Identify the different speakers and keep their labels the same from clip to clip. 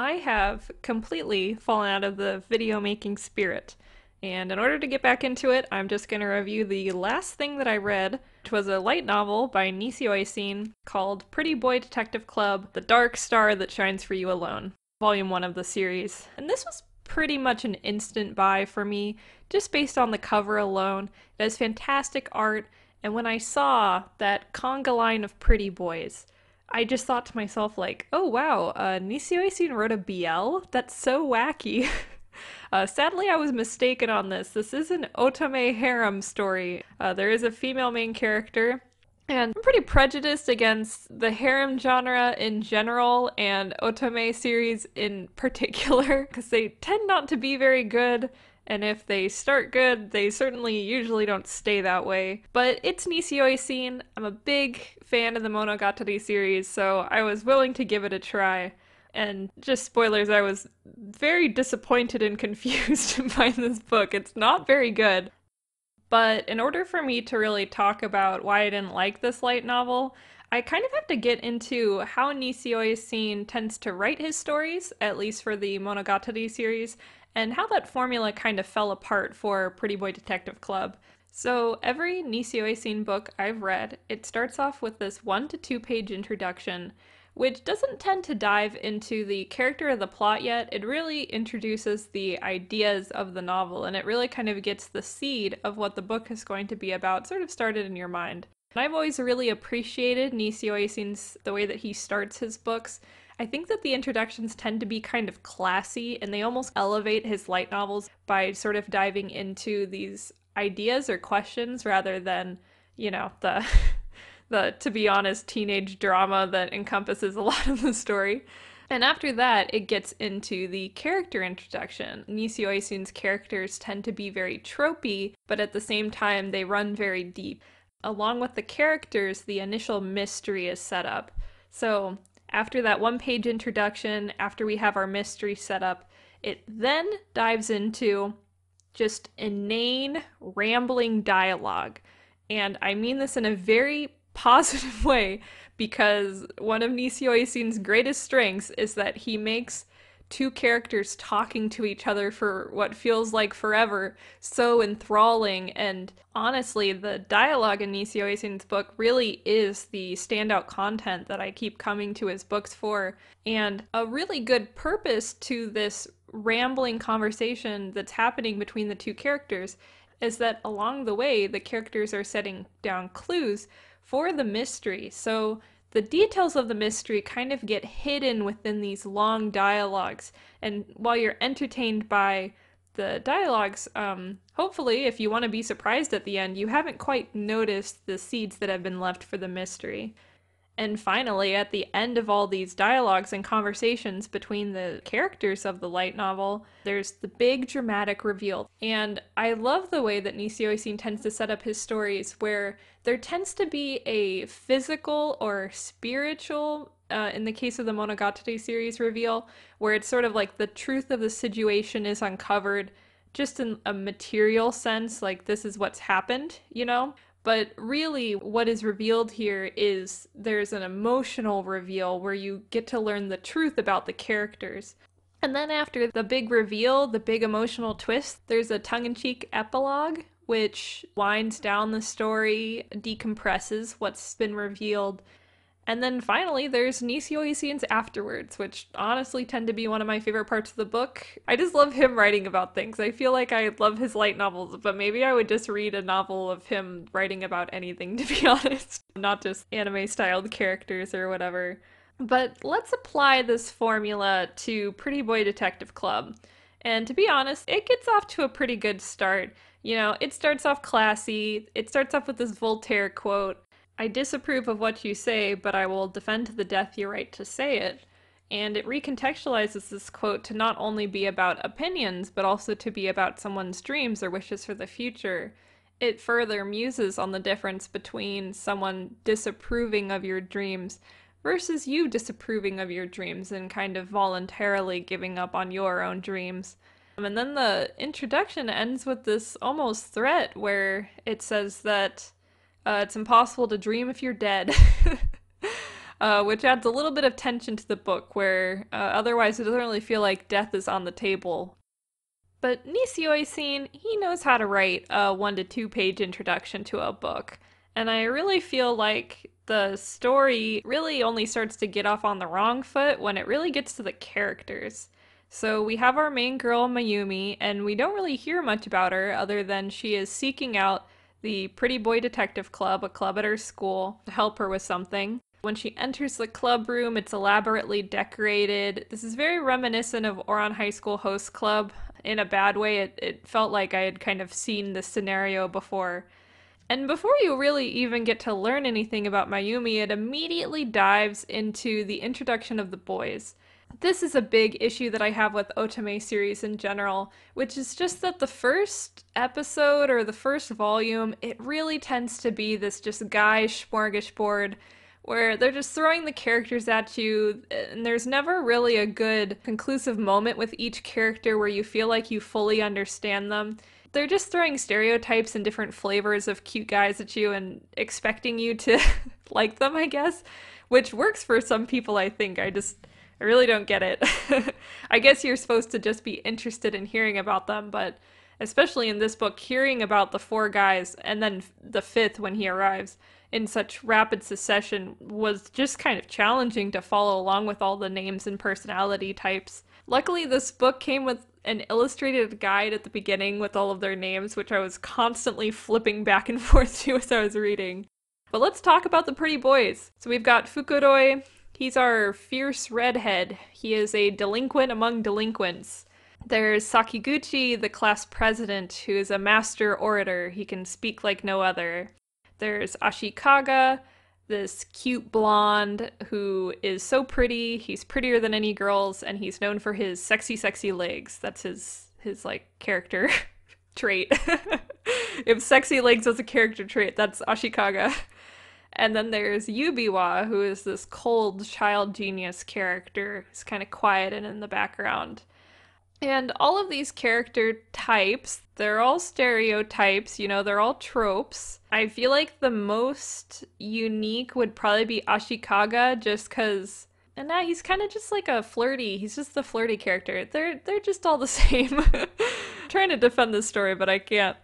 Speaker 1: I have completely fallen out of the video making spirit. And in order to get back into it, I'm just going to review the last thing that I read, which was a light novel by Nisio Asin called Pretty Boy Detective Club The Dark Star That Shines For You Alone, volume one of the series. And this was pretty much an instant buy for me, just based on the cover alone. It has fantastic art, and when I saw that conga line of pretty boys, I just thought to myself, like, oh wow, uh, Nisio Isin wrote a BL? That's so wacky. Uh, sadly, I was mistaken on this. This is an Otome harem story. Uh, there is a female main character, and I'm pretty prejudiced against the harem genre in general and Otome series in particular, because they tend not to be very good and if they start good, they certainly usually don't stay that way. But it's Nisioi scene. I'm a big fan of the Monogatari series, so I was willing to give it a try. And just spoilers, I was very disappointed and confused to find this book. It's not very good. But in order for me to really talk about why I didn't like this light novel, I kind of have to get into how Nisio scene tends to write his stories, at least for the Monogatari series, and how that formula kind of fell apart for Pretty Boy Detective Club. So, every Nisio Asin book I've read, it starts off with this one to two page introduction, which doesn't tend to dive into the character of the plot yet. It really introduces the ideas of the novel, and it really kind of gets the seed of what the book is going to be about sort of started in your mind. And I've always really appreciated Nisio Asin's the way that he starts his books I think that the introductions tend to be kind of classy and they almost elevate his light novels by sort of diving into these ideas or questions rather than, you know, the the to be honest teenage drama that encompasses a lot of the story. And after that, it gets into the character introduction. Nisio Isun's characters tend to be very tropey, but at the same time, they run very deep. Along with the characters, the initial mystery is set up. So after that one page introduction, after we have our mystery set up, it then dives into just inane, rambling dialogue. And I mean this in a very positive way because one of Nisio Isin's greatest strengths is that he makes two characters talking to each other for what feels like forever so enthralling and honestly the dialogue in Nisio Asin's book really is the standout content that I keep coming to his books for and a really good purpose to this rambling conversation that's happening between the two characters is that along the way the characters are setting down clues for the mystery so the details of the mystery kind of get hidden within these long dialogues. And while you're entertained by the dialogues, um, hopefully, if you want to be surprised at the end, you haven't quite noticed the seeds that have been left for the mystery. And finally, at the end of all these dialogues and conversations between the characters of the light novel, there's the big dramatic reveal. And I love the way that Nisio Isin tends to set up his stories where there tends to be a physical or spiritual uh, in the case of the Monogatari series reveal, where it's sort of like the truth of the situation is uncovered just in a material sense, like this is what's happened, you know? But really, what is revealed here is there's an emotional reveal where you get to learn the truth about the characters. And then, after the big reveal, the big emotional twist, there's a tongue in cheek epilogue which winds down the story, decompresses what's been revealed, and then finally, there's Nisio scenes afterwards, which honestly tend to be one of my favorite parts of the book. I just love him writing about things. I feel like I love his light novels, but maybe I would just read a novel of him writing about anything, to be honest, not just anime styled characters or whatever. But let's apply this formula to Pretty Boy Detective Club. And to be honest, it gets off to a pretty good start. You know, it starts off classy, it starts off with this Voltaire quote I disapprove of what you say, but I will defend to the death your right to say it. And it recontextualizes this quote to not only be about opinions, but also to be about someone's dreams or wishes for the future. It further muses on the difference between someone disapproving of your dreams versus you disapproving of your dreams and kind of voluntarily giving up on your own dreams. Um, and then the introduction ends with this almost threat where it says that uh, it's impossible to dream if you're dead. Uh, which adds a little bit of tension to the book, where uh, otherwise it doesn't really feel like death is on the table. But Nisio Isin, he knows how to write a one to two page introduction to a book, and I really feel like the story really only starts to get off on the wrong foot when it really gets to the characters. So we have our main girl, Mayumi, and we don't really hear much about her other than she is seeking out the Pretty Boy Detective Club, a club at her school, to help her with something. When she enters the club room, it's elaborately decorated. This is very reminiscent of Oron High School Host Club. In a bad way, it, it felt like I had kind of seen this scenario before. And before you really even get to learn anything about Mayumi, it immediately dives into the introduction of the boys this is a big issue that I have with Otome series in general, which is just that the first episode or the first volume, it really tends to be this just guy smorgasbord where they're just throwing the characters at you, and there's never really a good conclusive moment with each character where you feel like you fully understand them. They're just throwing stereotypes and different flavors of cute guys at you and expecting you to like them, I guess, which works for some people, I think. I just I really don't get it. I guess you're supposed to just be interested in hearing about them, but especially in this book, hearing about the four guys and then the fifth when he arrives in such rapid succession was just kind of challenging to follow along with all the names and personality types. Luckily, this book came with an illustrated guide at the beginning with all of their names, which I was constantly flipping back and forth to as I was reading. But let's talk about the pretty boys. So we've got Fukuroi, He's our fierce redhead. He is a delinquent among delinquents. There's Sakiguchi, the class president, who is a master orator. He can speak like no other. There's Ashikaga, this cute blonde who is so pretty. He's prettier than any girls, and he's known for his sexy, sexy legs. That's his his like character trait. if sexy legs was a character trait, that's Ashikaga. And then there's Yubiwa, who is this cold child genius character He's kind of quiet and in the background. And all of these character types, they're all stereotypes, you know, they're all tropes. I feel like the most unique would probably be Ashikaga just cuz and now he's kind of just like a flirty. He's just the flirty character. They're they're just all the same. trying to defend this story, but I can't.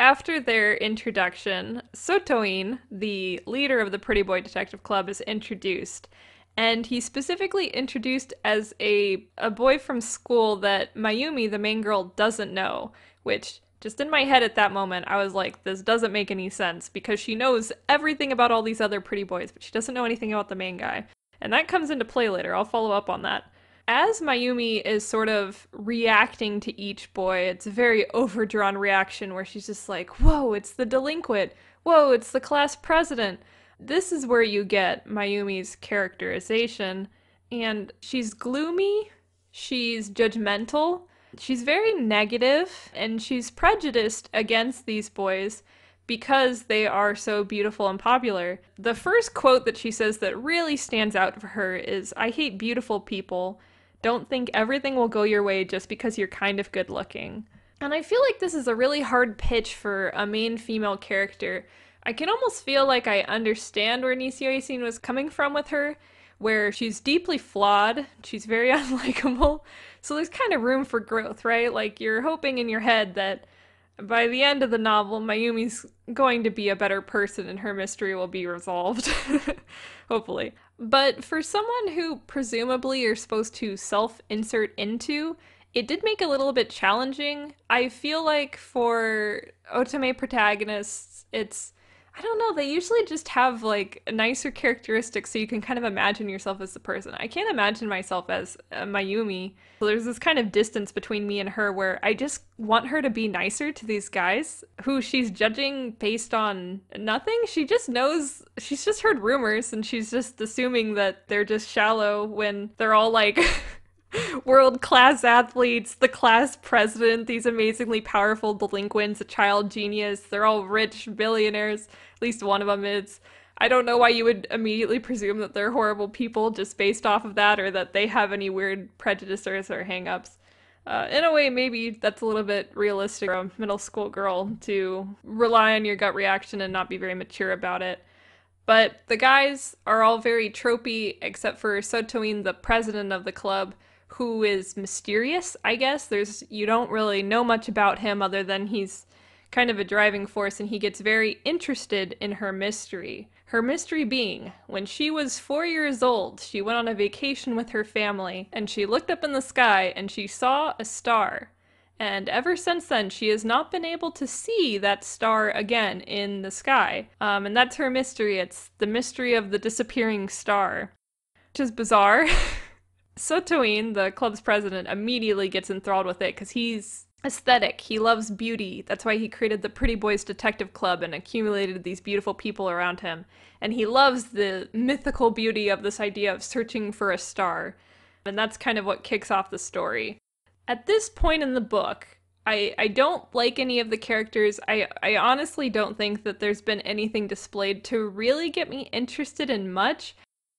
Speaker 1: After their introduction, Sotoin, the leader of the Pretty Boy Detective Club, is introduced. And he's specifically introduced as a, a boy from school that Mayumi, the main girl, doesn't know, which just in my head at that moment, I was like, this doesn't make any sense because she knows everything about all these other pretty boys, but she doesn't know anything about the main guy. And that comes into play later. I'll follow up on that as Mayumi is sort of reacting to each boy, it's a very overdrawn reaction where she's just like, whoa, it's the delinquent. Whoa, it's the class president. This is where you get Mayumi's characterization. And she's gloomy, she's judgmental, she's very negative, and she's prejudiced against these boys because they are so beautiful and popular. The first quote that she says that really stands out for her is I hate beautiful people don't think everything will go your way just because you're kind of good looking. And I feel like this is a really hard pitch for a main female character. I can almost feel like I understand where Nisio Yasin was coming from with her, where she's deeply flawed, she's very unlikable. So there's kind of room for growth, right? Like you're hoping in your head that by the end of the novel, Mayumi's going to be a better person and her mystery will be resolved. Hopefully. But for someone who presumably you're supposed to self insert into, it did make it a little bit challenging. I feel like for Otome protagonists, it's I don't know. They usually just have like nicer characteristics so you can kind of imagine yourself as the person. I can't imagine myself as uh, Mayumi. So there's this kind of distance between me and her where I just want her to be nicer to these guys who she's judging based on nothing. She just knows, she's just heard rumors and she's just assuming that they're just shallow when they're all like. world class athletes, the class president, these amazingly powerful delinquents, a child genius. They're all rich billionaires. At least one of them is. I don't know why you would immediately presume that they're horrible people just based off of that or that they have any weird prejudices or hangups. Uh, in a way, maybe that's a little bit realistic for a middle school girl to rely on your gut reaction and not be very mature about it. But the guys are all very tropey, except for Sotoin, the president of the club, who is mysterious, I guess. There's you don't really know much about him other than he's kind of a driving force and he gets very interested in her mystery. Her mystery being, when she was four years old, she went on a vacation with her family and she looked up in the sky and she saw a star. And ever since then, she has not been able to see that star again in the sky. Um, and that's her mystery. It's the mystery of the disappearing star, which is bizarre. Sotoin, the club's president, immediately gets enthralled with it because he's aesthetic. He loves beauty. That's why he created the Pretty Boys Detective Club and accumulated these beautiful people around him. And he loves the mythical beauty of this idea of searching for a star. And that's kind of what kicks off the story. At this point in the book, I, I don't like any of the characters. I, I honestly don't think that there's been anything displayed to really get me interested in much.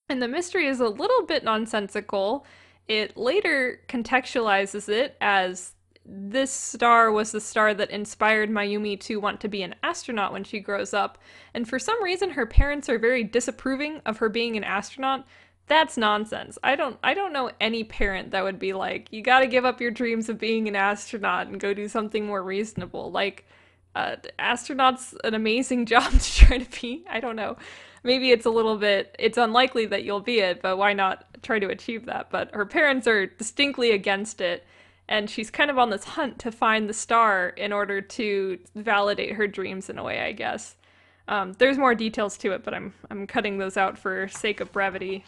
Speaker 1: And the mystery is a little bit nonsensical. It later contextualizes it as this star was the star that inspired Mayumi to want to be an astronaut when she grows up, and for some reason her parents are very disapproving of her being an astronaut. That's nonsense. I don't I don't know any parent that would be like, you got to give up your dreams of being an astronaut and go do something more reasonable. Like uh, astronauts an amazing job to try to be. I don't know maybe it's a little bit it's unlikely that you'll be it, but why not try to achieve that? But her parents are distinctly against it and she's kind of on this hunt to find the star in order to validate her dreams in a way, I guess. Um, there's more details to it, but I'm I'm cutting those out for sake of brevity.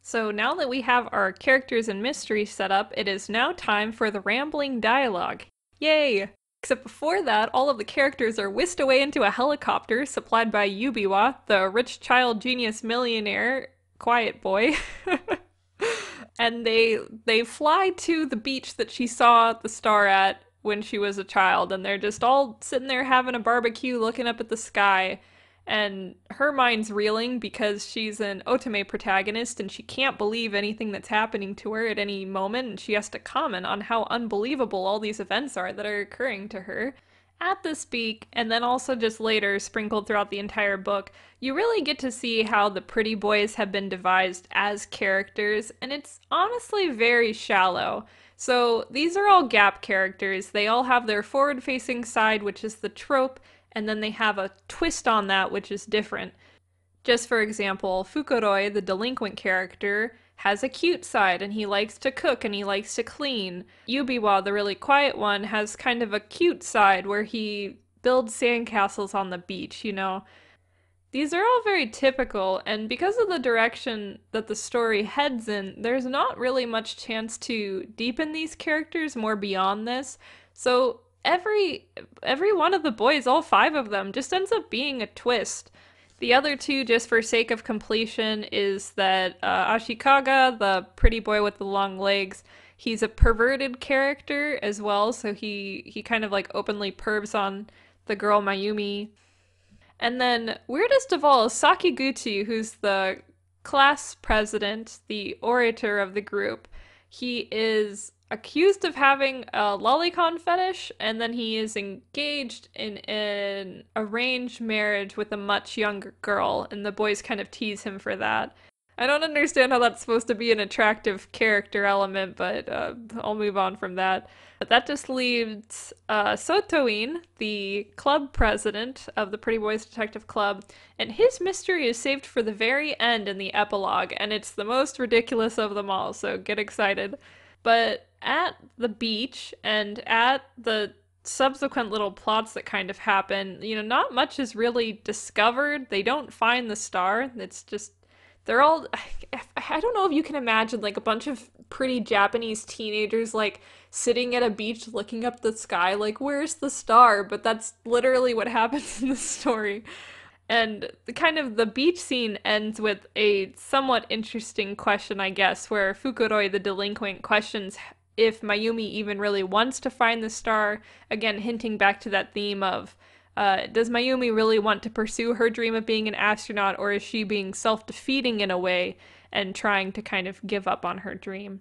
Speaker 1: So now that we have our characters and mystery set up, it is now time for the rambling dialogue. Yay! Except before that, all of the characters are whisked away into a helicopter supplied by Yubiwa, the rich child genius millionaire quiet boy. and they they fly to the beach that she saw the star at when she was a child and they're just all sitting there having a barbecue looking up at the sky and her mind's reeling because she's an Otome protagonist and she can't believe anything that's happening to her at any moment, and she has to comment on how unbelievable all these events are that are occurring to her. At this peak, and then also just later, sprinkled throughout the entire book, you really get to see how the pretty boys have been devised as characters, and it's honestly very shallow. So, these are all gap characters. They all have their forward facing side, which is the trope, and then they have a twist on that which is different. Just for example, Fukuroi, the delinquent character, has a cute side and he likes to cook and he likes to clean. Yubiwa, the really quiet one, has kind of a cute side where he builds sandcastles on the beach, you know. These are all very typical, and because of the direction that the story heads in, there's not really much chance to deepen these characters more beyond this, so every every one of the boys, all five of them, just ends up being a twist. The other two, just for sake of completion, is that uh, Ashikaga, the pretty boy with the long legs, he's a perverted character as well, so he he kind of like openly pervs on the girl Mayumi. And then weirdest of all, Sakiguchi, who's the class president, the orator of the group. He is accused of having a lolicon fetish, and then he is engaged in an arranged marriage with a much younger girl, and the boys kind of tease him for that. I don't understand how that's supposed to be an attractive character element, but uh, I'll move on from that. But that just leaves uh, Sotoin, the club president of the Pretty Boys Detective Club, and his mystery is saved for the very end in the epilogue, and it's the most ridiculous of them all, so get excited. But at the beach and at the subsequent little plots that kind of happen, you know, not much is really discovered. They don't find the star. It's just they're all I don't know if you can imagine like a bunch of pretty Japanese teenagers like sitting at a beach looking up the sky like where's the star but that's literally what happens in the story. And the kind of the beach scene ends with a somewhat interesting question I guess where Fukuroi the delinquent questions if Mayumi even really wants to find the star again hinting back to that theme of uh, does Mayumi really want to pursue her dream of being an astronaut, or is she being self defeating in a way and trying to kind of give up on her dream?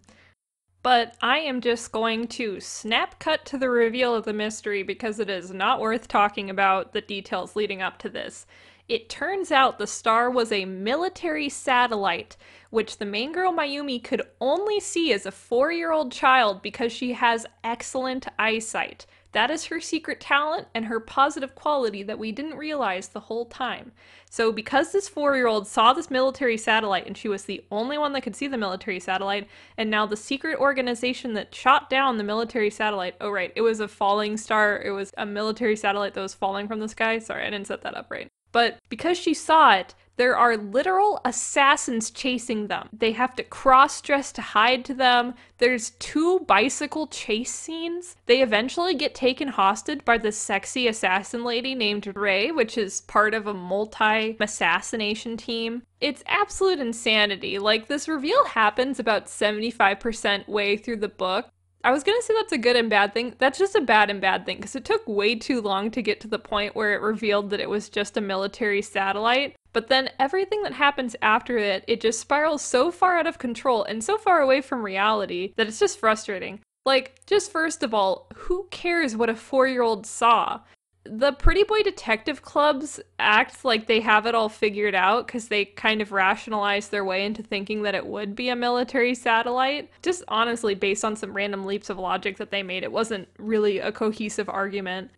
Speaker 1: But I am just going to snap cut to the reveal of the mystery because it is not worth talking about the details leading up to this. It turns out the star was a military satellite, which the main girl Mayumi could only see as a four year old child because she has excellent eyesight. That is her secret talent and her positive quality that we didn't realize the whole time. So, because this four year old saw this military satellite and she was the only one that could see the military satellite, and now the secret organization that shot down the military satellite oh, right, it was a falling star, it was a military satellite that was falling from the sky. Sorry, I didn't set that up right. But because she saw it, there are literal assassins chasing them. They have to cross dress to hide to them. There's two bicycle chase scenes. They eventually get taken hostage by this sexy assassin lady named Ray, which is part of a multi assassination team. It's absolute insanity. Like, this reveal happens about 75% way through the book. I was gonna say that's a good and bad thing. That's just a bad and bad thing because it took way too long to get to the point where it revealed that it was just a military satellite. But then everything that happens after it, it just spirals so far out of control and so far away from reality that it's just frustrating. Like, just first of all, who cares what a four year old saw? the pretty boy detective clubs act like they have it all figured out because they kind of rationalize their way into thinking that it would be a military satellite. Just honestly, based on some random leaps of logic that they made, it wasn't really a cohesive argument.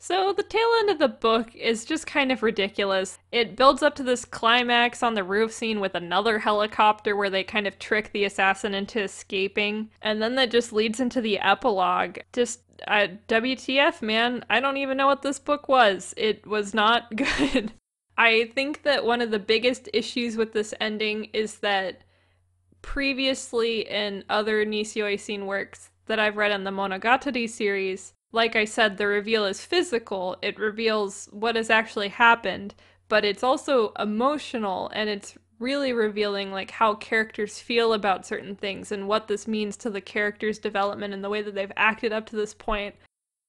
Speaker 1: So, the tail end of the book is just kind of ridiculous. It builds up to this climax on the roof scene with another helicopter where they kind of trick the assassin into escaping. And then that just leads into the epilogue. Just uh, WTF, man. I don't even know what this book was. It was not good. I think that one of the biggest issues with this ending is that previously in other Nisio Scene works that I've read in the Monogatari series, like I said, the reveal is physical. It reveals what has actually happened, but it's also emotional and it's really revealing like how characters feel about certain things and what this means to the character's development and the way that they've acted up to this point.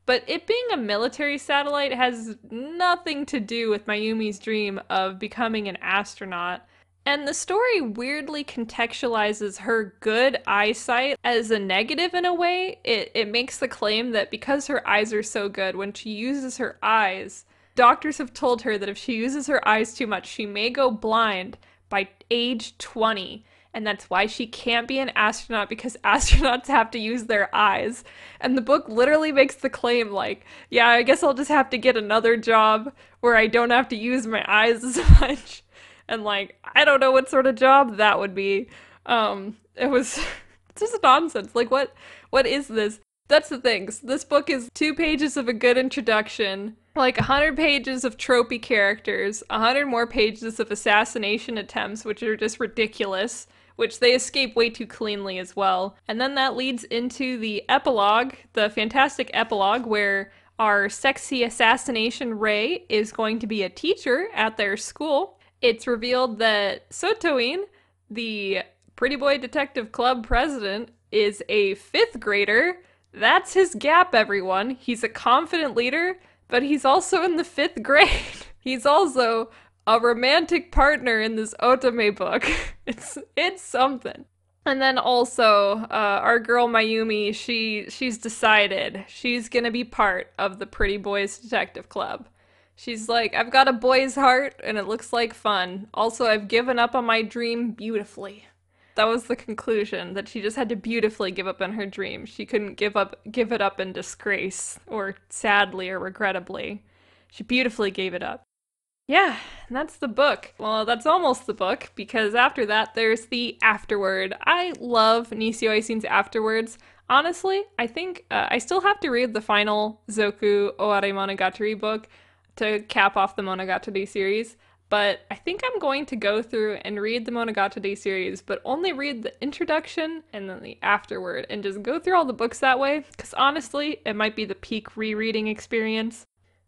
Speaker 1: But it being a military satellite has nothing to do with Mayumi's dream of becoming an astronaut. And the story weirdly contextualizes her good eyesight as a negative in a way. It, it makes the claim that because her eyes are so good, when she uses her eyes, doctors have told her that if she uses her eyes too much, she may go blind by age 20. And that's why she can't be an astronaut because astronauts have to use their eyes. And the book literally makes the claim like, yeah, I guess I'll just have to get another job where I don't have to use my eyes as much and like I don't know what sort of job that would be. Um, it was just nonsense. Like what what is this? That's the thing. So this book is two pages of a good introduction, like 100 pages of tropey characters, 100 more pages of assassination attempts, which are just ridiculous, which they escape way too cleanly as well. And then that leads into the epilogue, the fantastic epilogue, where our sexy assassination Ray is going to be a teacher at their school it's revealed that Sotoin, the Pretty Boy Detective Club president, is a fifth grader. That's his gap, everyone. He's a confident leader, but he's also in the fifth grade. he's also a romantic partner in this Otome book. it's it's something. And then also, uh, our girl Mayumi, she she's decided she's gonna be part of the Pretty Boys Detective Club. She's like, I've got a boy's heart and it looks like fun. Also, I've given up on my dream beautifully. That was the conclusion that she just had to beautifully give up on her dream. She couldn't give up give it up in disgrace or sadly or regrettably. She beautifully gave it up. Yeah, that's the book. Well, that's almost the book because after that there's the afterward. I love Nisio Isin's afterwards. Honestly, I think uh, I still have to read the final Zoku Oare Monogatari book to cap off the Monogatari series, but I think I'm going to go through and read the Monogatari series, but only read the introduction and then the afterward, and just go through all the books that way, because honestly, it might be the peak rereading experience.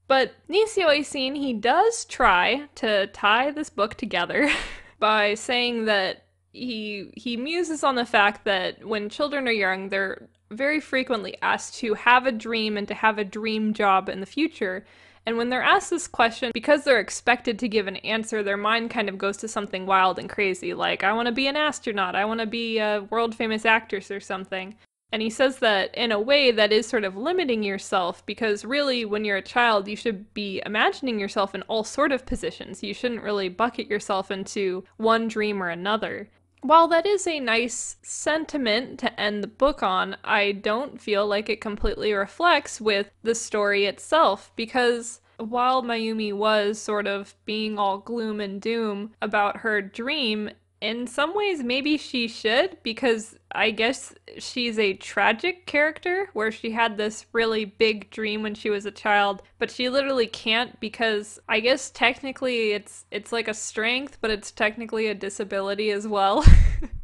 Speaker 1: But Nisio Acine, he does try to tie this book together by saying that he he muses on the fact that when children are young, they're very frequently asked to have a dream and to have a dream job in the future. And when they're asked this question, because they're expected to give an answer, their mind kind of goes to something wild and crazy, like, I want to be an astronaut, I want to be a world famous actress or something. And he says that in a way that is sort of limiting yourself because really when you're a child you should be imagining yourself in all sort of positions. You shouldn't really bucket yourself into one dream or another. While that is a nice sentiment to end the book on, I don't feel like it completely reflects with the story itself because while Mayumi was sort of being all gloom and doom about her dream, in some ways maybe she should because i guess she's a tragic character where she had this really big dream when she was a child but she literally can't because i guess technically it's it's like a strength but it's technically a disability as well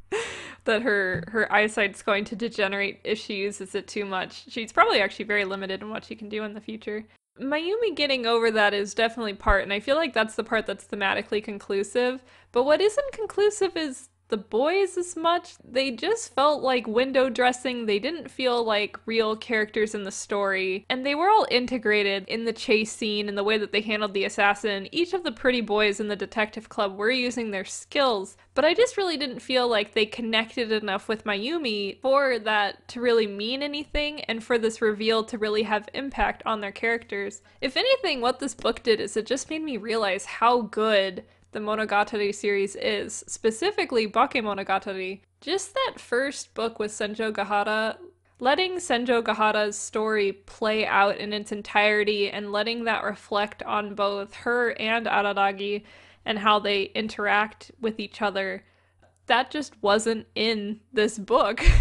Speaker 1: that her her eyesight's going to degenerate if she uses it too much she's probably actually very limited in what she can do in the future Mayumi getting over that is definitely part, and I feel like that's the part that's thematically conclusive. But what isn't conclusive is the boys as much. They just felt like window dressing. They didn't feel like real characters in the story. And they were all integrated in the chase scene and the way that they handled the assassin. Each of the pretty boys in the detective club were using their skills, but I just really didn't feel like they connected enough with Mayumi for that to really mean anything and for this reveal to really have impact on their characters. If anything, what this book did is it just made me realize how good the Monogatari series is, specifically Bakemonogatari. Just that first book with Senjo Gahara, letting Senjo Gahara's story play out in its entirety and letting that reflect on both her and Aradagi and how they interact with each other, that just wasn't in this book.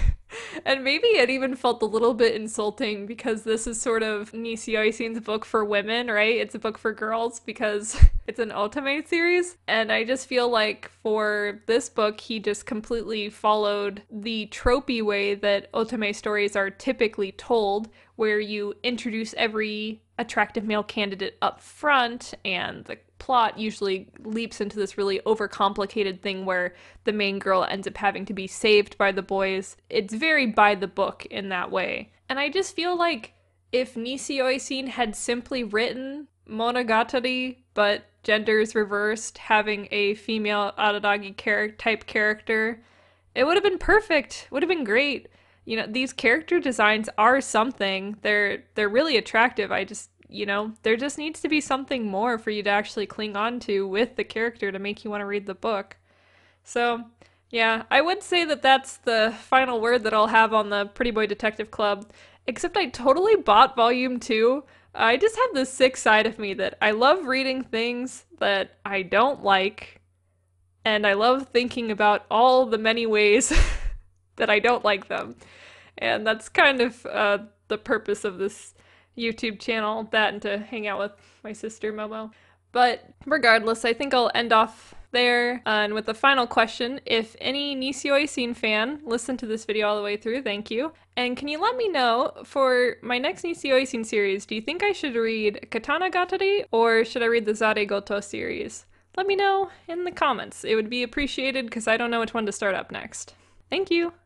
Speaker 1: and maybe it even felt a little bit insulting because this is sort of Nisi Oisin's book for women, right? It's a book for girls because it's an ultimate series. And I just feel like for this book, he just completely followed the tropey way that ultimate stories are typically told, where you introduce every attractive male candidate up front and the plot usually leaps into this really overcomplicated thing where the main girl ends up having to be saved by the boys. It's very by the book in that way. And I just feel like if Nisi Oisin had simply written Monogatari, but genders reversed, having a female Adadagi char- type character, it would have been perfect. Would have been great. You know, these character designs are something. They're they're really attractive. I just you know, there just needs to be something more for you to actually cling on to with the character to make you want to read the book. So, yeah, I would say that that's the final word that I'll have on the Pretty Boy Detective Club, except I totally bought volume 2. I just have this sick side of me that I love reading things that I don't like, and I love thinking about all the many ways that I don't like them. And that's kind of uh, the purpose of this YouTube channel, that and to hang out with my sister Momo. But regardless, I think I'll end off there. Uh, and with the final question, if any Nisio Scene fan listened to this video all the way through, thank you. And can you let me know for my next Nisio Scene series, do you think I should read Katana Gatari or should I read the Zare Goto series? Let me know in the comments. It would be appreciated because I don't know which one to start up next. Thank you!